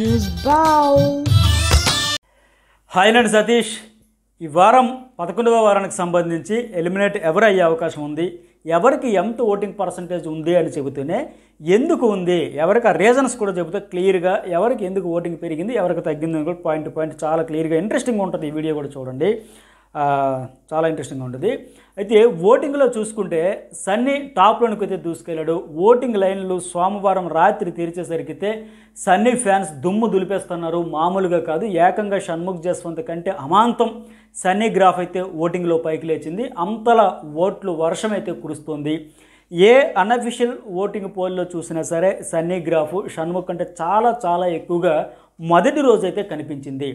news hi నండి సతీష్ ఈ వారం పదకొండవ వారానికి సంబంధించి ఎలిమినేట్ ఎవరు అయ్యే అవకాశం ఉంది ఎవరికి ఎంత ఓటింగ్ పర్సంటేజ్ ఉంది అని చెబుతూనే ఎందుకు ఉంది ఎవరికి ఆ రీజన్స్ కూడా చెబుతే క్లియర్గా ఎవరికి ఎందుకు ఓటింగ్ పెరిగింది ఎవరికి తగ్గింది అని కూడా పాయింట్ పాయింట్ చాలా క్లియర్గా ఇంట్రెస్టింగ్ ఉంటుంది ఈ వీడియో కూడా చూడండి చాలా ఇంట్రెస్టింగ్గా ఉంటుంది అయితే ఓటింగ్లో చూసుకుంటే సన్నీ టాప్లోనికి అయితే దూసుకెళ్ళాడు ఓటింగ్ లైన్లు సోమవారం రాత్రి తీర్చేసరికి సన్నీ ఫ్యాన్స్ దుమ్ము దులిపేస్తున్నారు మామూలుగా కాదు ఏకంగా షణ్ముఖ్ జస్వంత్ కంటే అమాంతం సన్నీ గ్రాఫ్ అయితే ఓటింగ్లో పైకి లేచింది అంతల ఓట్లు వర్షం అయితే కురుస్తుంది ఏ అనఫిషియల్ ఓటింగ్ పోల్లో చూసినా సరే సన్నీ గ్రాఫ్ షణ్ముఖ్ కంటే చాలా చాలా ఎక్కువగా మొదటి రోజైతే కనిపించింది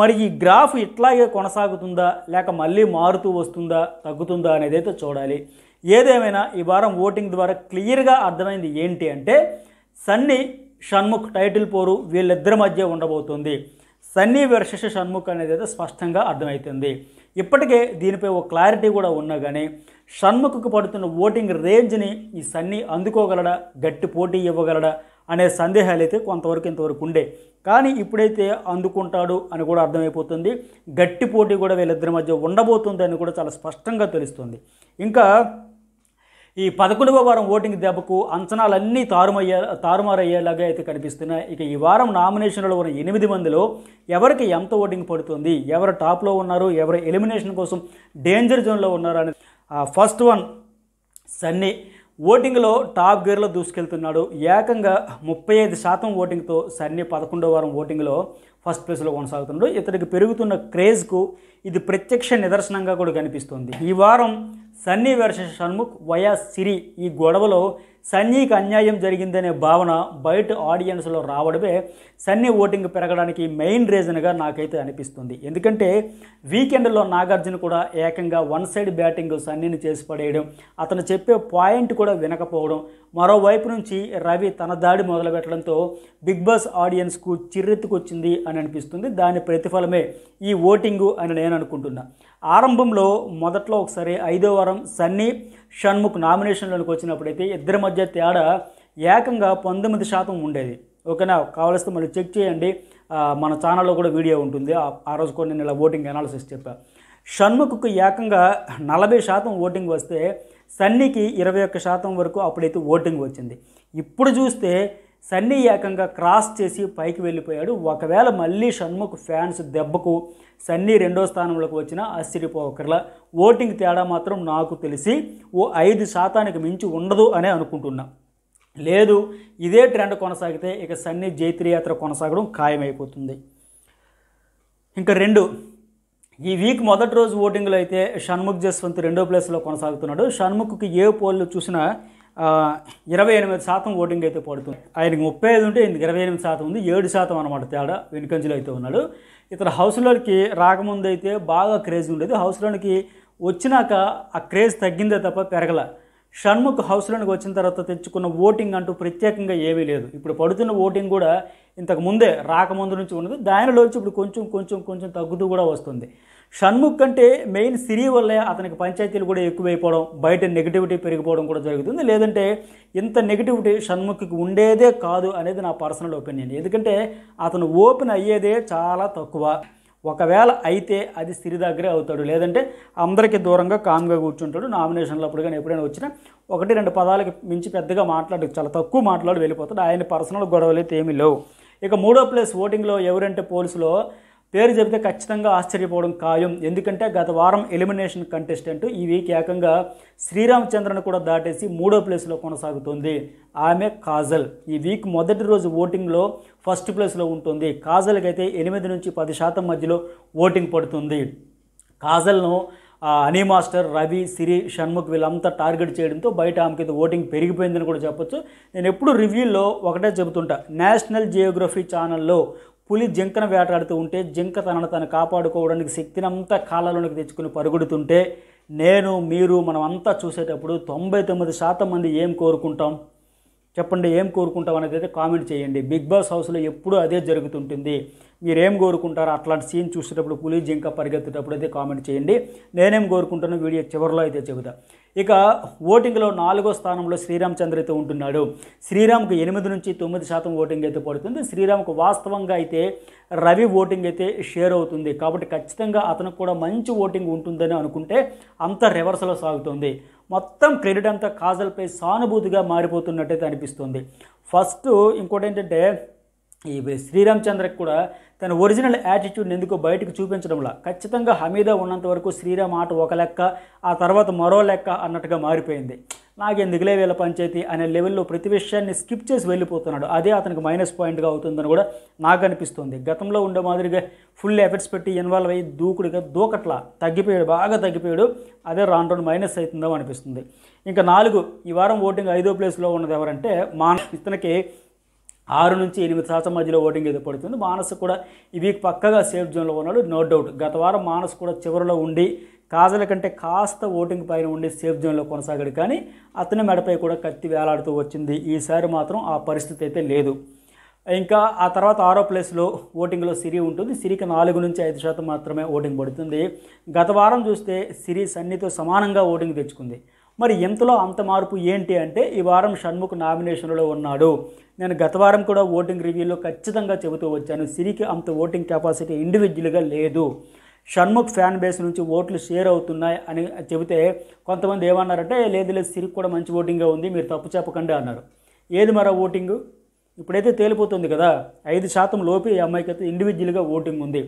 మరి ఈ గ్రాఫ్ ఇట్లాగే కొనసాగుతుందా లేక మళ్ళీ మారుతూ వస్తుందా తగ్గుతుందా అనేది అయితే చూడాలి ఏదేమైనా ఈ వారం ఓటింగ్ ద్వారా క్లియర్గా అర్థమైంది ఏంటి అంటే సన్నీ షణ్ముఖ్ టైటిల్ పోరు వీళ్ళిద్దరి మధ్య ఉండబోతుంది సన్నీ వర్షస్ షణ్ముఖ్ అనేది అయితే స్పష్టంగా అర్థమవుతుంది ఇప్పటికే దీనిపై ఒక క్లారిటీ కూడా ఉన్నా కానీ షణ్ముఖకు పడుతున్న ఓటింగ్ రేంజ్ని ఈ సన్నీ అందుకోగలడా గట్టి పోటీ ఇవ్వగలడా అనే సందేహాలు అయితే కొంతవరకు ఇంతవరకు ఉండే కానీ ఇప్పుడైతే అందుకుంటాడు అని కూడా అర్థమైపోతుంది గట్టి పోటీ కూడా వీళ్ళిద్దరి మధ్య ఉండబోతుంది అని కూడా చాలా స్పష్టంగా తెలుస్తుంది ఇంకా ఈ పదకొండవ వారం ఓటింగ్ దెబ్బకు అంచనాలన్నీ తారుమయ్యే తారుమారయ్యేలాగా అయితే కనిపిస్తున్నాయి ఇక ఈ వారం నామినేషన్లో ఉన్న ఎనిమిది మందిలో ఎవరికి ఎంత ఓటింగ్ పడుతుంది ఎవరు టాప్లో ఉన్నారు ఎవరు ఎలిమినేషన్ కోసం డేంజర్ జోన్లో ఉన్నారు అని ఫస్ట్ వన్ సన్నీ ఓటింగ్లో టాప్ గేర్లో దూసుకెళ్తున్నాడు ఏకంగా ముప్పై ఐదు శాతం ఓటింగ్తో సన్నీ పదకొండో వారం ఓటింగ్లో ఫస్ట్ ప్లేస్లో కొనసాగుతున్నాడు ఇతడికి పెరుగుతున్న క్రేజ్కు ఇది ప్రత్యక్ష నిదర్శనంగా కూడా కనిపిస్తుంది ఈ వారం సన్నీ వర్సెస్ షణ్ముఖ్ వయా సిరి ఈ గొడవలో సన్నీకి అన్యాయం జరిగిందనే భావన బయట ఆడియన్స్లో రావడమే సన్నీ ఓటింగ్ పెరగడానికి మెయిన్ రీజన్గా నాకైతే అనిపిస్తుంది ఎందుకంటే వీకెండ్లో నాగార్జున కూడా ఏకంగా వన్ సైడ్ బ్యాటింగ్ సన్నీని చేసి పడేయడం అతను చెప్పే పాయింట్ కూడా వినకపోవడం మరోవైపు నుంచి రవి తన దాడి మొదలుపెట్టడంతో బిగ్ బాస్ ఆడియన్స్కు చిర్రెత్తుకొచ్చింది అని అనిపిస్తుంది దాని ప్రతిఫలమే ఈ ఓటింగు అని నేను అనుకుంటున్నా ఆరంభంలో మొదట్లో ఒకసారి ఐదో వారం సన్నీ షణ్ముఖ్ నామినేషన్లోకి వచ్చినప్పుడైతే ఇద్దరి మధ్య తేడా ఏకంగా పంతొమ్మిది శాతం ఉండేది ఓకేనా కావలిస్తే మళ్ళీ చెక్ చేయండి మన ఛానల్లో కూడా వీడియో ఉంటుంది ఆ రోజు కూడా నేను ఇలా ఓటింగ్ అనాలిసిస్ చెప్పా షణ్ముఖ్కు ఏకంగా నలభై శాతం ఓటింగ్ వస్తే సన్నీకి ఇరవై ఒక్క శాతం వరకు అప్పుడైతే ఓటింగ్ వచ్చింది ఇప్పుడు చూస్తే సన్నీ ఏకంగా క్రాస్ చేసి పైకి వెళ్ళిపోయాడు ఒకవేళ మళ్ళీ షణ్ముఖ్ ఫ్యాన్స్ దెబ్బకు సన్నీ రెండో స్థానంలోకి వచ్చిన ఆశ్చర్యపోకర్లా ఓటింగ్ తేడా మాత్రం నాకు తెలిసి ఓ ఐదు శాతానికి మించి ఉండదు అనే అనుకుంటున్నా లేదు ఇదే ట్రెండ్ కొనసాగితే ఇక సన్నీ జైత్రియాత్ర కొనసాగడం ఖాయమైపోతుంది ఇంకా రెండు ఈ వీక్ మొదటి రోజు ఓటింగ్లో అయితే షణ్ముఖ్ జస్వంత్ రెండో ప్లేస్లో కొనసాగుతున్నాడు షణ్ముఖ్కి ఏ పోల్లో చూసినా ఇరవై ఎనిమిది శాతం ఓటింగ్ అయితే పడుతుంది ఆయనకి ముప్పై ఐదు ఉంటే ఇందుకు ఇరవై ఎనిమిది శాతం ఉంది ఏడు శాతం అనమాట తేడా వెనుకంజలో అయితే ఉన్నాడు ఇతను హౌస్లోకి రాకముందు అయితే బాగా క్రేజ్ ఉండేది హౌస్లోనికి వచ్చినాక ఆ క్రేజ్ తగ్గిందే తప్ప పెరగల షణ్ముఖ్ హౌస్లోనికి వచ్చిన తర్వాత తెచ్చుకున్న ఓటింగ్ అంటూ ప్రత్యేకంగా ఏమీ లేదు ఇప్పుడు పడుతున్న ఓటింగ్ కూడా ఇంతకు ముందే రాకముందు నుంచి ఉన్నది దానిలోంచి ఇప్పుడు కొంచెం కొంచెం కొంచెం తగ్గుతూ కూడా వస్తుంది షణ్ముఖ్ కంటే మెయిన్ సిరి వల్లే అతనికి పంచాయతీలు కూడా ఎక్కువైపోవడం బయట నెగిటివిటీ పెరిగిపోవడం కూడా జరుగుతుంది లేదంటే ఇంత నెగిటివిటీ షణ్ముఖ్కి ఉండేదే కాదు అనేది నా పర్సనల్ ఒపీనియన్ ఎందుకంటే అతను ఓపెన్ అయ్యేదే చాలా తక్కువ ఒకవేళ అయితే అది సిరి దగ్గరే అవుతాడు లేదంటే అందరికీ దూరంగా కామ్గా కూర్చుంటాడు నామినేషన్లు అప్పుడు కానీ ఎప్పుడైనా వచ్చినా ఒకటి రెండు పదాలకి మించి పెద్దగా మాట్లాడు చాలా తక్కువ మాట్లాడి వెళ్ళిపోతాడు ఆయన పర్సనల్ గొడవలు అయితే ఏమీ లేవు ఇక మూడో ప్లేస్ ఓటింగ్లో ఎవరంటే పోలీసులో పేరు చెబితే ఖచ్చితంగా ఆశ్చర్యపోవడం ఖాయం ఎందుకంటే గత వారం ఎలిమినేషన్ కంటెస్టెంట్ ఈ వీక్ ఏకంగా శ్రీరామచంద్రను కూడా దాటేసి మూడో ప్లేస్లో కొనసాగుతుంది ఆమె కాజల్ ఈ వీక్ మొదటి రోజు ఓటింగ్లో ఫస్ట్ ప్లేస్లో ఉంటుంది కాజల్కి అయితే ఎనిమిది నుంచి పది శాతం మధ్యలో ఓటింగ్ పడుతుంది కాజల్ను అనీ మాస్టర్ రవి సిరి షణ్ముఖ్ వీళ్ళంతా టార్గెట్ చేయడంతో బయట ఆమెకి ఓటింగ్ పెరిగిపోయిందని కూడా చెప్పొచ్చు నేను ఎప్పుడు రివ్యూలో ఒకటే చెబుతుంటా నేషనల్ జియోగ్రఫీ ఛానల్లో పులి జింకన వేటాడుతూ ఉంటే జింక తనను తను కాపాడుకోవడానికి శక్తినంతా కాళ్ళలోనికి తెచ్చుకుని పరుగుడుతుంటే నేను మీరు మనం అంతా చూసేటప్పుడు తొంభై తొమ్మిది శాతం మంది ఏం కోరుకుంటాం చెప్పండి ఏం కోరుకుంటాం అనేది అయితే కామెంట్ చేయండి బిగ్ బాస్ హౌస్లో ఎప్పుడూ అదే జరుగుతుంటుంది మీరేం కోరుకుంటారో అట్లాంటి సీన్ చూసేటప్పుడు పులి జింక పరిగెత్తేటప్పుడు అయితే కామెంట్ చేయండి నేనేం కోరుకుంటానో వీడియో చివరిలో అయితే చెబుతా ఇక ఓటింగ్లో నాలుగో స్థానంలో శ్రీరామ్ చంద్ర అయితే ఉంటున్నాడు శ్రీరామ్కు ఎనిమిది నుంచి తొమ్మిది శాతం ఓటింగ్ అయితే పడుతుంది శ్రీరామ్కు వాస్తవంగా అయితే రవి ఓటింగ్ అయితే షేర్ అవుతుంది కాబట్టి ఖచ్చితంగా అతనికి కూడా మంచి ఓటింగ్ ఉంటుందని అనుకుంటే అంత రివర్స్లో సాగుతుంది మొత్తం క్రెడిట్ అంతా కాజల్పై సానుభూతిగా మారిపోతున్నట్టయితే అనిపిస్తుంది ఫస్ట్ ఇంకోటి ఏంటంటే ఈ శ్రీరామ్ చంద్రకి కూడా తన ఒరిజినల్ యాటిట్యూడ్ని ఎందుకు బయటకు చూపించడంలా ఖచ్చితంగా హమీదా ఉన్నంత వరకు శ్రీరామ్ ఆట ఒక లెక్క ఆ తర్వాత మరో లెక్క అన్నట్టుగా మారిపోయింది నాకెందుకులే వీళ్ళ పంచాయతీ అనే లెవెల్లో ప్రతి విషయాన్ని స్కిప్ చేసి వెళ్ళిపోతున్నాడు అదే అతనికి మైనస్ పాయింట్గా అవుతుందని కూడా నాకు అనిపిస్తుంది గతంలో ఉండే మాదిరిగా ఫుల్ ఎఫర్ట్స్ పెట్టి ఇన్వాల్వ్ అయ్యి దూకుడుగా దూకట్లా తగ్గిపోయాడు బాగా తగ్గిపోయాడు అదే రాను రెండు మైనస్ అవుతుందో అనిపిస్తుంది ఇంకా నాలుగు ఈ వారం ఓటింగ్ ఐదో ప్లేస్లో ఉన్నది ఎవరంటే మాన ఇతనికి ఆరు నుంచి ఎనిమిది శాతం మధ్యలో ఓటింగ్ ఏదో పడుతుంది మానస్ కూడా ఈ వీక్ పక్కగా సేఫ్ జోన్లో ఉన్నాడు నో డౌట్ గత వారం మానస్ కూడా చివరిలో ఉండి కాజల కంటే కాస్త ఓటింగ్ పైన ఉండి సేఫ్ జోన్లో కొనసాగాడు కానీ అతని మెడపై కూడా కత్తి వేలాడుతూ వచ్చింది ఈసారి మాత్రం ఆ పరిస్థితి అయితే లేదు ఇంకా ఆ తర్వాత ఆరో ప్లేస్లో ఓటింగ్లో సిరి ఉంటుంది సిరికి నాలుగు నుంచి ఐదు శాతం మాత్రమే ఓటింగ్ పడుతుంది గత వారం చూస్తే సిరి సన్నితో సమానంగా ఓటింగ్ తెచ్చుకుంది మరి ఎంతలో అంత మార్పు ఏంటి అంటే ఈ వారం షణ్ముఖ్ నామినేషన్లో ఉన్నాడు నేను గత వారం కూడా ఓటింగ్ రివ్యూలో ఖచ్చితంగా చెబుతూ వచ్చాను సిరికి అంత ఓటింగ్ కెపాసిటీ ఇండివిజువల్గా లేదు షణ్ముఖ్ ఫ్యాన్ బేస్ నుంచి ఓట్లు షేర్ అవుతున్నాయి అని చెబితే కొంతమంది ఏమన్నారంటే లేదు లేదు సిరికి కూడా మంచి ఓటింగే ఉంది మీరు తప్పు చెప్పకండి అన్నారు ఏది మరో ఓటింగు ఇప్పుడైతే తేలిపోతుంది కదా ఐదు శాతం లోపు ఈ అమ్మాయికి అయితే ఇండివిజువల్గా ఓటింగ్ ఉంది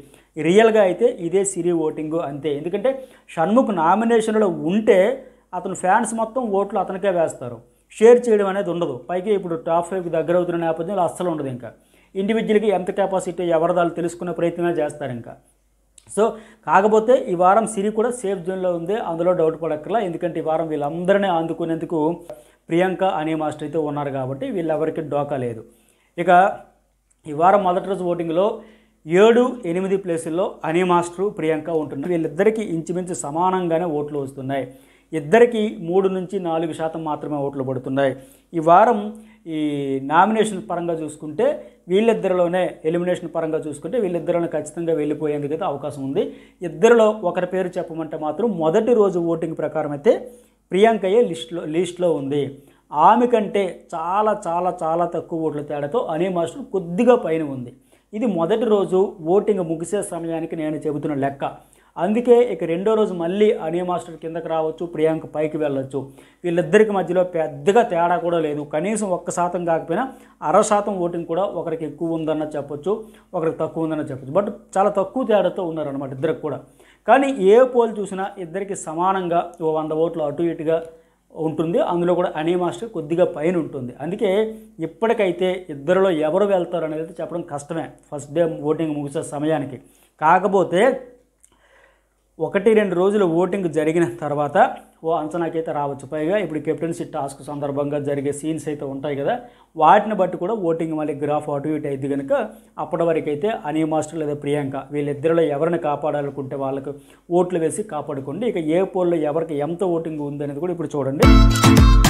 రియల్గా అయితే ఇదే సిరి ఓటింగు అంతే ఎందుకంటే షణ్ముఖ్ నామినేషన్లో ఉంటే అతను ఫ్యాన్స్ మొత్తం ఓట్లు అతనికే వేస్తారు షేర్ చేయడం అనేది ఉండదు పైకి ఇప్పుడు టాప్ ఫైవ్కి దగ్గర అవుతున్న నేపథ్యంలో అస్సలు ఉండదు ఇంకా ఇండివిజువల్గా ఎంత కెపాసిటీ ఎవరిదాలు తెలుసుకునే ప్రయత్నమే చేస్తారు ఇంకా సో కాకపోతే ఈ వారం సిరి కూడా సేఫ్ జోన్లో ఉంది అందులో డౌట్ పడక్కర్లా ఎందుకంటే ఈ వారం వీళ్ళందరినీ అందుకునేందుకు ప్రియాంక అనే మాస్టర్ అయితే ఉన్నారు కాబట్టి వీళ్ళెవరికి డోకా లేదు ఇక ఈ వారం మొదటి రోజు ఓటింగ్లో ఏడు ఎనిమిది ప్లేసుల్లో అనే మాస్టరు ప్రియాంక ఉంటున్నారు వీళ్ళిద్దరికీ ఇంచుమించు సమానంగానే ఓట్లు వస్తున్నాయి ఇద్దరికి మూడు నుంచి నాలుగు శాతం మాత్రమే ఓట్లు పడుతున్నాయి ఈ వారం ఈ నామినేషన్ పరంగా చూసుకుంటే వీళ్ళిద్దరిలోనే ఎలిమినేషన్ పరంగా చూసుకుంటే వీళ్ళిద్దరిలోనే ఖచ్చితంగా వెళ్ళిపోయేందుకు అయితే అవకాశం ఉంది ఇద్దరిలో ఒకరి పేరు చెప్పమంటే మాత్రం మొదటి రోజు ఓటింగ్ ప్రకారం అయితే ప్రియాంకయ్యే లిస్ట్లో లిస్ట్లో ఉంది ఆమె కంటే చాలా చాలా చాలా తక్కువ ఓట్ల తేడాతో అనే మాస్టర్ కొద్దిగా పైన ఉంది ఇది మొదటి రోజు ఓటింగ్ ముగిసే సమయానికి నేను చెబుతున్న లెక్క అందుకే ఇక రెండో రోజు మళ్ళీ అనియ మాస్టర్ కిందకు రావచ్చు ప్రియాంక పైకి వెళ్ళొచ్చు వీళ్ళిద్దరికి మధ్యలో పెద్దగా తేడా కూడా లేదు కనీసం ఒక్క శాతం కాకపోయినా అర శాతం ఓటింగ్ కూడా ఒకరికి ఎక్కువ ఉందన్న చెప్పొచ్చు ఒకరికి తక్కువ ఉందన్న చెప్పొచ్చు బట్ చాలా తక్కువ తేడాతో ఉన్నారనమాట ఇద్దరికి కూడా కానీ ఏ పోల్ చూసినా ఇద్దరికి సమానంగా ఓ వంద ఓట్లు అటు ఇటుగా ఉంటుంది అందులో కూడా అనీ మాస్టర్ కొద్దిగా పైన ఉంటుంది అందుకే ఇప్పటికైతే ఇద్దరిలో ఎవరు వెళ్తారు అనేది చెప్పడం కష్టమే ఫస్ట్ డే ఓటింగ్ ముగిసే సమయానికి కాకపోతే ఒకటి రెండు రోజులు ఓటింగ్ జరిగిన తర్వాత ఓ అంచనాకైతే రావచ్చు పైగా ఇప్పుడు కెప్టెన్సీ టాస్క్ సందర్భంగా జరిగే సీన్స్ అయితే ఉంటాయి కదా వాటిని బట్టి కూడా ఓటింగ్ మళ్ళీ గ్రాఫ్ అటు ఇటు అయింది కనుక అప్పటి వరకు అయితే అనీ మాస్టర్ లేదా ప్రియాంక వీళ్ళిద్దరిలో ఎవరిని కాపాడాలనుకుంటే వాళ్ళకు ఓట్లు వేసి కాపాడుకోండి ఇక ఏ పోల్లో ఎవరికి ఎంత ఓటింగ్ ఉందనేది కూడా ఇప్పుడు చూడండి